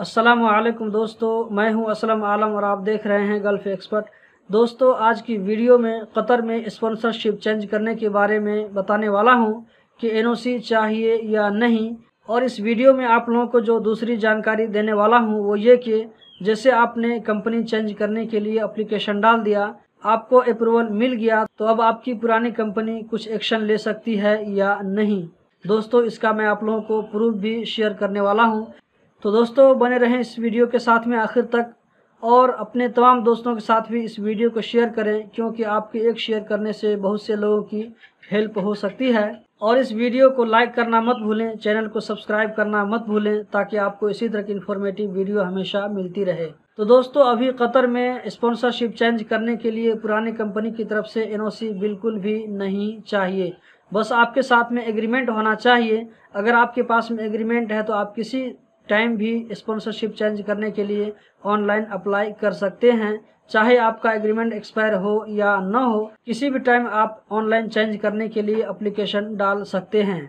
असलम दोस्तों मैं हूं असलम आलम और आप देख रहे हैं गल्फ़ एक्सपर्ट दोस्तों आज की वीडियो में कतर में स्पॉन्सरशिप चेंज करने के बारे में बताने वाला हूं कि एनओसी चाहिए या नहीं और इस वीडियो में आप लोगों को जो दूसरी जानकारी देने वाला हूं वो ये कि जैसे आपने कंपनी चेंज करने के लिए अप्लीकेशन डाल दिया आपको अप्रूवल मिल गया तो अब आपकी पुरानी कंपनी कुछ एक्शन ले सकती है या नहीं दोस्तों इसका मैं आप लोगों को प्रूफ भी शेयर करने वाला हूँ तो दोस्तों बने रहें इस वीडियो के साथ में आखिर तक और अपने तमाम दोस्तों के साथ भी इस वीडियो को शेयर करें क्योंकि आपके एक शेयर करने से बहुत से लोगों की हेल्प हो सकती है और इस वीडियो को लाइक करना मत भूलें चैनल को सब्सक्राइब करना मत भूलें ताकि आपको इसी तरह की इन्फॉर्मेटिव वीडियो हमेशा मिलती रहे तो दोस्तों अभी कतर में स्पॉन्सरशिप चेंज करने के लिए पुरानी कंपनी की तरफ से एनओसी बिल्कुल भी नहीं चाहिए बस आपके साथ में एग्रीमेंट होना चाहिए अगर आपके पास में एग्रीमेंट है तो आप किसी टाइम भी स्पॉन्सरशिप चेंज करने के लिए ऑनलाइन अप्लाई कर सकते हैं चाहे आपका एग्रीमेंट एक्सपायर हो या न हो किसी भी टाइम आप ऑनलाइन चेंज करने के लिए अप्लीकेशन डाल सकते हैं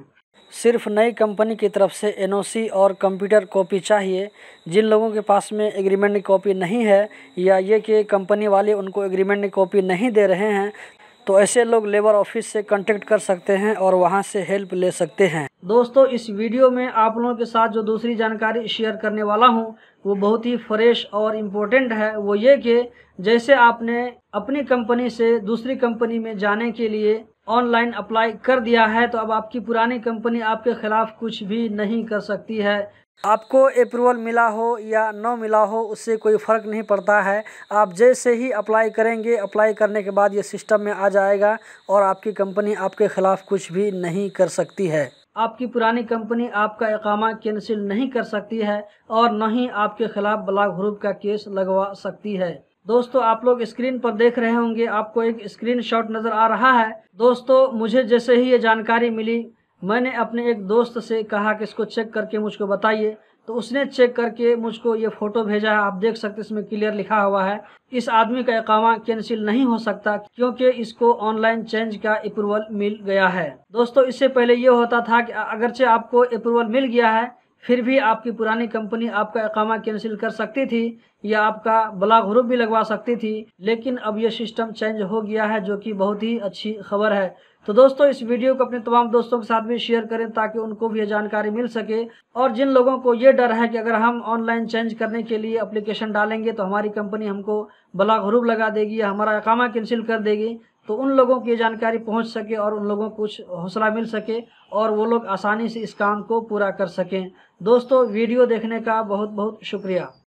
सिर्फ नई कंपनी की तरफ से एनओसी और कंप्यूटर कॉपी चाहिए जिन लोगों के पास में एग्रीमेंट की कॉपी नहीं है या ये कि कंपनी वाले उनको एग्रीमेंट की कॉपी नहीं दे रहे हैं तो ऐसे लोग लेबर ऑफिस से कांटेक्ट कर सकते हैं और वहां से हेल्प ले सकते हैं दोस्तों इस वीडियो में आप लोगों के साथ जो दूसरी जानकारी शेयर करने वाला हूं वो बहुत ही फ्रेश और इम्पोर्टेंट है वो ये कि जैसे आपने अपनी कंपनी से दूसरी कंपनी में जाने के लिए ऑनलाइन अप्लाई कर दिया है तो अब आपकी पुरानी कंपनी आपके खिलाफ कुछ भी नहीं कर सकती है आपको अप्रूवल मिला हो या न मिला हो उससे कोई फ़र्क नहीं पड़ता है आप जैसे ही अप्लाई करेंगे अप्लाई करने के बाद ये सिस्टम में आ जाएगा और आपकी कंपनी आपके ख़िलाफ़ कुछ भी नहीं कर सकती है आपकी पुरानी कंपनी आपका इकामा कैंसिल नहीं कर सकती है और न ही आपके ख़िलाफ़ ब्लाक ग्रुप का केस लगवा सकती है दोस्तों आप लोग स्क्रीन पर देख रहे होंगे आपको एक स्क्रीनशॉट नज़र आ रहा है दोस्तों मुझे जैसे ही ये जानकारी मिली मैंने अपने एक दोस्त से कहा कि इसको चेक करके मुझको बताइए तो उसने चेक करके मुझको ये फ़ोटो भेजा है आप देख सकते इसमें क्लियर लिखा हुआ है इस आदमी का इकामा कैंसिल नहीं हो सकता क्योंकि इसको ऑनलाइन चेंज का अप्रूवल मिल गया है दोस्तों इससे पहले ये होता था कि अगरचे आपको अप्रूवल मिल गया है फिर भी आपकी पुरानी कंपनी आपका अकामा कैंसिल कर सकती थी या आपका ब्लॉक ग्रुप भी लगवा सकती थी लेकिन अब ये सिस्टम चेंज हो गया है जो कि बहुत ही अच्छी खबर है तो दोस्तों इस वीडियो को अपने तमाम दोस्तों के साथ भी शेयर करें ताकि उनको भी ये जानकारी मिल सके और जिन लोगों को ये डर है कि अगर हम ऑनलाइन चेंज करने के लिए अप्लीकेशन डालेंगे तो हमारी कंपनी हमको बला रूप लगा देगी या हमारा अकामा कैंसिल कर देगी तो उन लोगों की जानकारी पहुंच सके और उन लोगों को कुछ हौसला मिल सके और वो लोग आसानी से इस काम को पूरा कर सकें दोस्तों वीडियो देखने का बहुत बहुत शुक्रिया